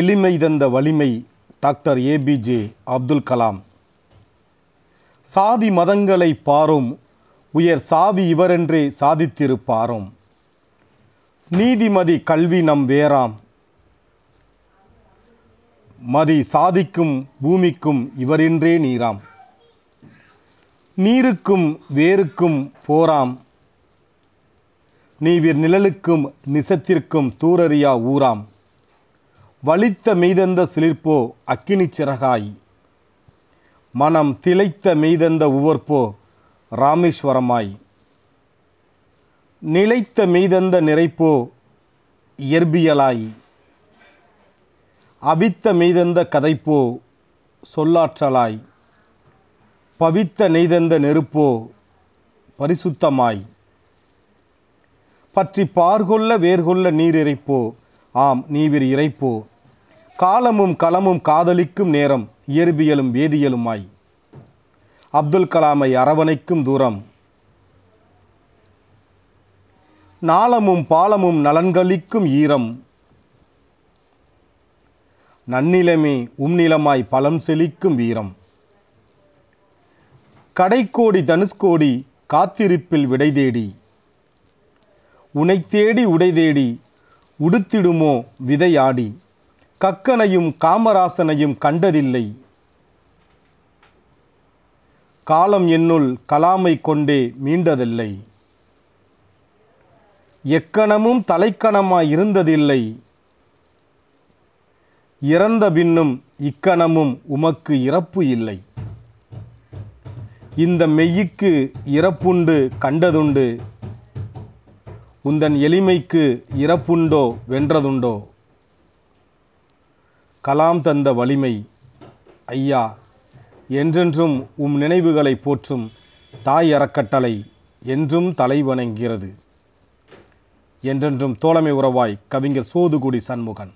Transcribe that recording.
எளிமை தந்த வலிமை டாக்டர் ஏபிஜே அப்துல் கலாம் சாதி மதங்களை பாரும் உயர் சாவி இவரென்றே சாதித்திருப்பாரும் நீதிமதி கல்வி நம் வேறாம் மதி சாதிக்கும் பூமிக்கும் இவரென்றே நீராம் நீருக்கும் வேருக்கும் போராம் நீவிர் நிழலுக்கும் நிசத்திற்கும் தூரறியா ஊராம் வலித்த மீதந்த சிலிர்ப்போ அக்கினி சிறகாய் மனம் திளைத்த மீதந்த உவர்ப்போ ராமேஸ்வரமாய் நிலைத்த மீதந்த நிறைப்போ இயற்பியலாய் அவித்த மீதந்த கதைப்போ சொல்லாற்றலாய் பவித்த நெய்தந்த நெருப்போ பரிசுத்தமாய் பற்றி பார்கொள்ள வேர்கொள்ள நீரிறைப்போ ஆம் நீவிர் இறைப்போ காலமும் களமும் காதலிக்கும் நேரம் இயற்பியலும் வேதியியலுமாய் அப்துல் கலாமை அரவணைக்கும் தூரம் நாளமும் பாலமும் நலன்களிக்கும் ஈரம் நன்னிலமே உம்நிலமாய் பலம் செழிக்கும் வீரம் கடைக்கோடி தனுஷ்கோடி காத்திருப்பில் விடை தேடி உனை தேடி உடை தேடி உடுத்திடுமோ விதையாடி கக்கனையும் காமராசனையும் கண்டதில்லை காலம் என்னுள் கலாமை கொண்டே மீண்டதில்லை எக்கணமும் தலைக்கணமாய் இருந்ததில்லை இறந்த பின்னும் இக்கணமும் உமக்கு இறப்பு இல்லை இந்த மெய்யுக்கு இறப்புண்டு கண்டதுண்டு உந்தன் எளிமைக்கு இறப்புண்டோ வென்றதுண்டோ கலாம் தந்த வலிமை ஐயா என்றென்றும் உம் நினைவுகளை போற்றும் தாய் அறக்கட்டளை என்றும் தலைவணங்கிறது என்றென்றும் தோழமை உறவாய் கவிஞர் சோதுகுடி சண்முகன்